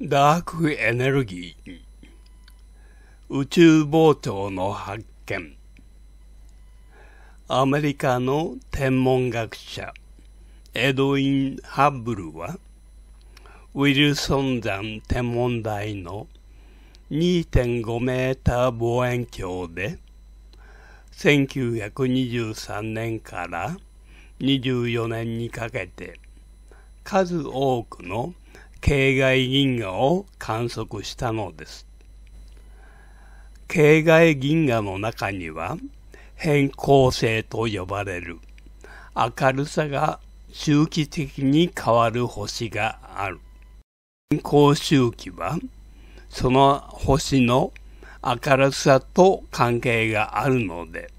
ダークエネルギー宇宙膨張の発見アメリカの天文学者エドウィン・ハッブルはウィルソン山天文台の2.5メーター望遠鏡で1923年から24年にかけて数多くの系外銀河を観測したのです。系外銀河の中には変更性と呼ばれる明るさが周期的に変わる星がある。変更周期はその星の明るさと関係があるので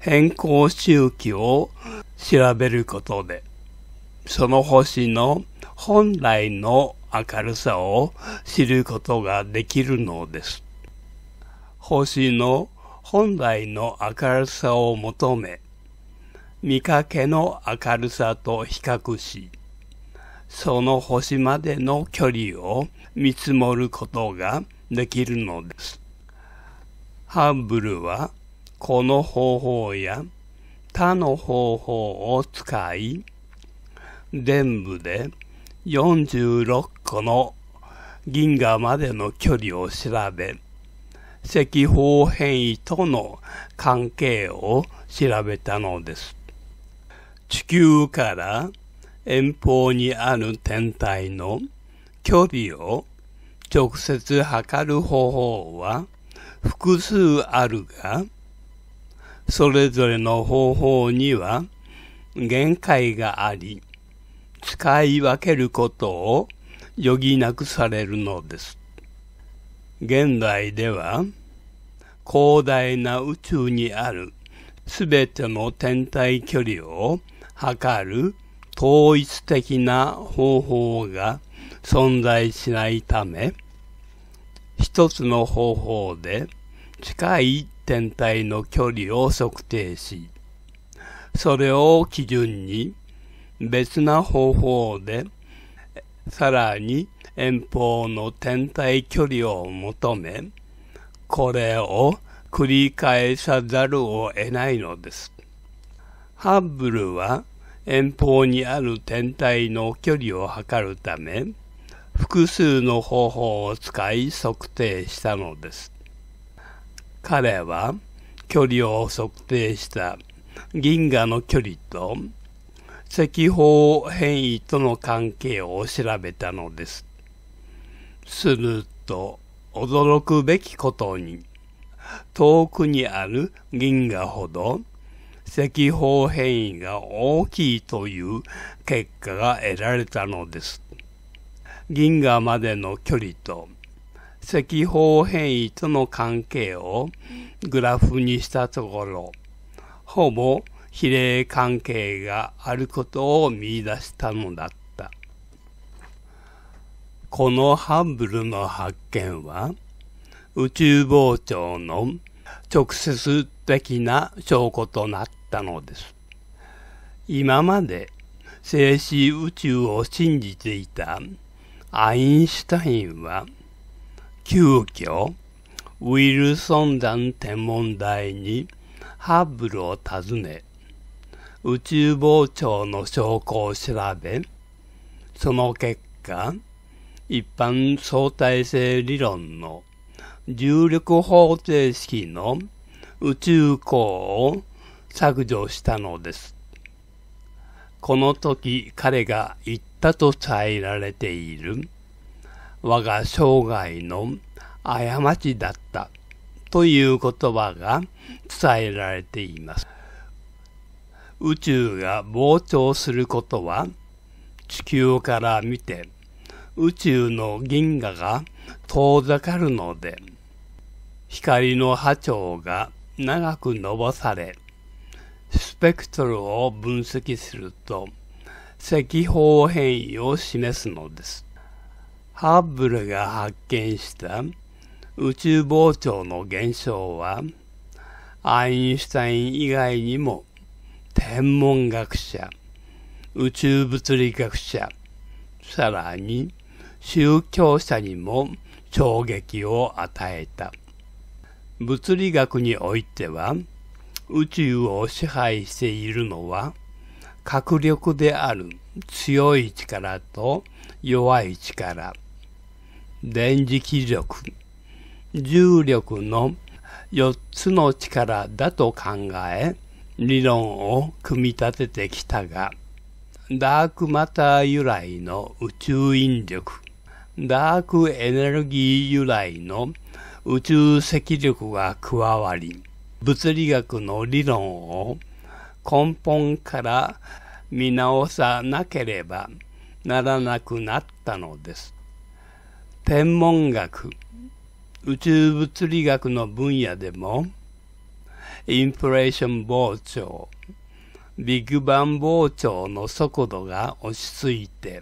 変更周期を調べることでその星の本来の明るさを知ることができるのです。星の本来の明るさを求め、見かけの明るさと比較し、その星までの距離を見積もることができるのです。ハンブルはこの方法や他の方法を使い、全部で46個の銀河までの距離を調べ、赤方変異との関係を調べたのです。地球から遠方にある天体の距離を直接測る方法は複数あるが、それぞれの方法には限界があり、使い分けることを余儀なくされるのです。現代では広大な宇宙にあるすべての天体距離を測る統一的な方法が存在しないため、一つの方法で近い天体の距離を測定し、それを基準に別な方法で、さらに遠方の天体距離を求め、これを繰り返さざるを得ないのです。ハッブルは遠方にある天体の距離を測るため、複数の方法を使い測定したのです。彼は距離を測定した銀河の距離と赤方変異との関係を調べたのです。すると、驚くべきことに、遠くにある銀河ほど、赤方変異が大きいという結果が得られたのです。銀河までの距離と赤方変異との関係をグラフにしたところ、ほぼ比例関係があることを見出したのだった。このハッブルの発見は、宇宙膨張の直接的な証拠となったのです。今まで静止宇宙を信じていたアインシュタインは、急遽、ウィルソン山天文台にハッブルを訪ね、宇宙膨張の証拠を調べ、その結果、一般相対性理論の重力方程式の宇宙項を削除したのです。この時彼が言ったと伝えられている我が生涯の過ちだったという言葉が伝えられています。宇宙が膨張することは地球から見て宇宙の銀河が遠ざかるので光の波長が長く伸ばされスペクトルを分析すると赤方変異を示すのです。ハッブルが発見した宇宙膨張の現象はアインシュタイン以外にも天文学者、宇宙物理学者、さらに宗教者にも衝撃を与えた。物理学においては、宇宙を支配しているのは、核力である強い力と弱い力、電磁気力、重力の4つの力だと考え、理論を組み立ててきたが、ダークマター由来の宇宙引力、ダークエネルギー由来の宇宙赤力が加わり、物理学の理論を根本から見直さなければならなくなったのです。天文学、宇宙物理学の分野でもインフレーション膨張、ビッグバン膨張の速度が落ち着いて、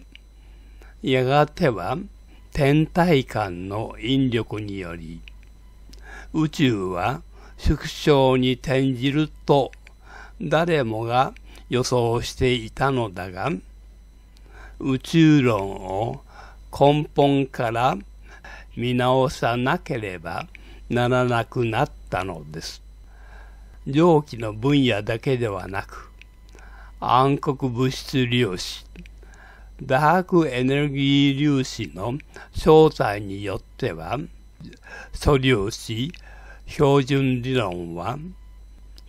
やがては天体間の引力により、宇宙は縮小に転じると誰もが予想していたのだが、宇宙論を根本から見直さなければならなくなったのです。蒸気の分野だけではなく、暗黒物質粒子、ダークエネルギー粒子の正体によっては、素粒子、標準理論は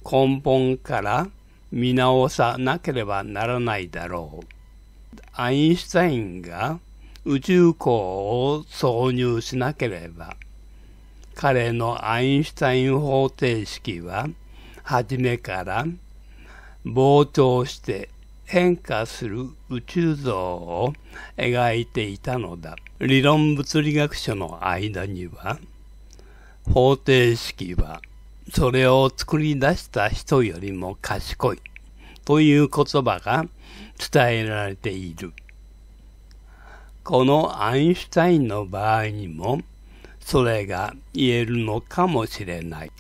根本から見直さなければならないだろう。アインシュタインが宇宙港を挿入しなければ、彼のアインシュタイン方程式は初めから膨張して変化する宇宙像を描いていたのだ。理論物理学者の間には、方程式はそれを作り出した人よりも賢いという言葉が伝えられている。このアインシュタインの場合にもそれが言えるのかもしれない。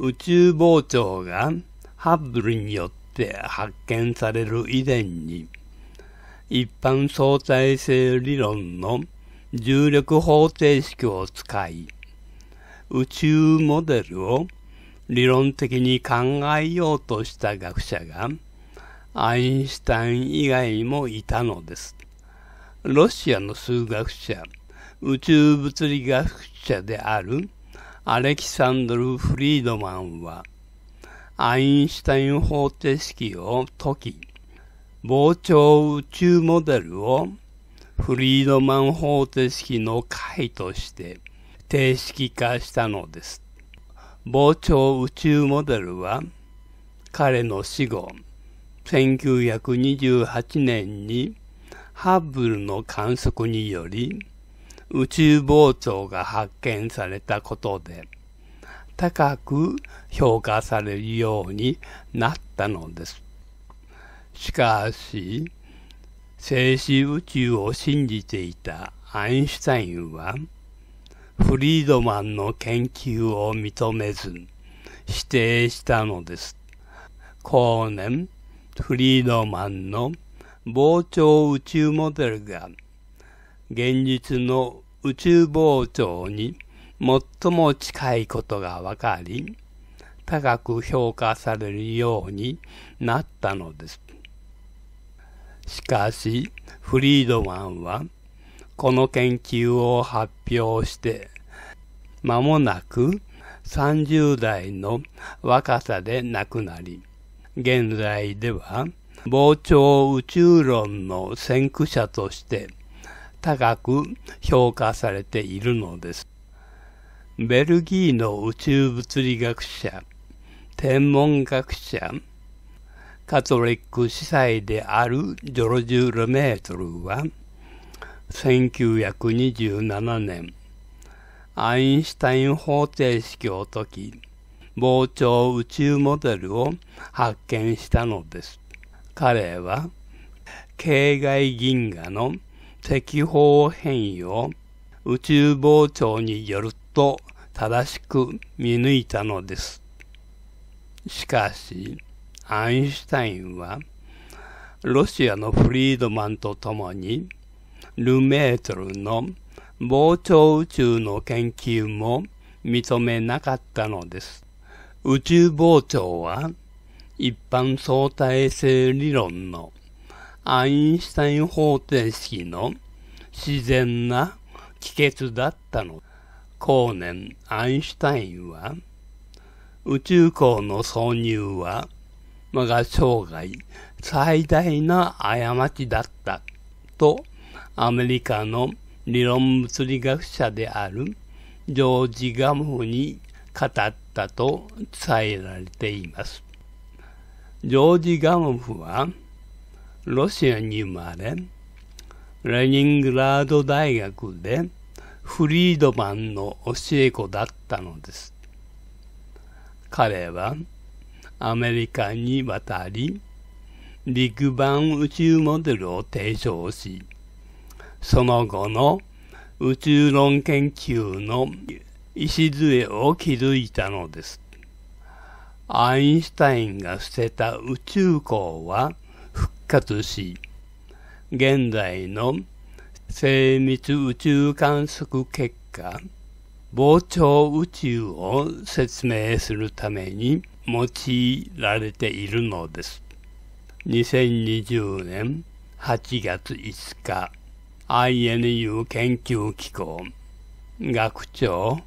宇宙膨張がハッブルによって発見される以前に、一般相対性理論の重力方程式を使い、宇宙モデルを理論的に考えようとした学者が、アインシュタイン以外にもいたのです。ロシアの数学者、宇宙物理学者であるアレキサンドル・フリードマンは、アインシュタイン方程式を解き、膨張宇宙モデルをフリードマン方程式の解として定式化したのです。膨張宇宙モデルは、彼の死後、1928年にハッブルの観測により宇宙膨張が発見されたことで、高く評価されるようになったのです。しかし、静止宇宙を信じていたアインシュタインは、フリードマンの研究を認めず、否定したのです。後年、フリードマンの膨張宇宙モデルが現実の宇宙膨張に最も近いことが分かり、高く評価されるようになったのです。しかし、フリードマンは、この研究を発表して、間もなく30代の若さで亡くなり、現在では、膨張宇宙論の先駆者として高く評価されているのです。ベルギーの宇宙物理学者、天文学者、カトリック司祭であるジョルジュ・ルメートルは、1927年、アインシュタイン方程式を解き、膨張宇宙モデルを発見したのです。彼は、系外銀河の赤方変異を宇宙膨張によると正しく見抜いたのです。しかし、アインシュタインは、ロシアのフリードマンと共に、ルメートルの膨張宇宙の研究も認めなかったのです。宇宙膨張は、一般相対性理論のアインシュタイン方程式の自然な帰結だったの。後年、アインシュタインは、宇宙港の挿入は、我が生涯最大な過ちだった、と、アメリカの理論物理学者であるジョージ・ガムフに語ったと伝えられています。ジョージ・ガムフは、ロシアに生まれ、レニングラード大学でフリードマンの教え子だったのです。彼はアメリカに渡り、陸版宇宙モデルを提唱し、その後の宇宙論研究の礎を築いたのです。アインシュタインが捨てた宇宙港は活し、現在の精密宇宙観測結果、膨張宇宙を説明するために用いられているのです。2020年8月5日、INU 研究機構、学長、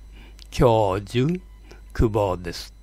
教授、久保です。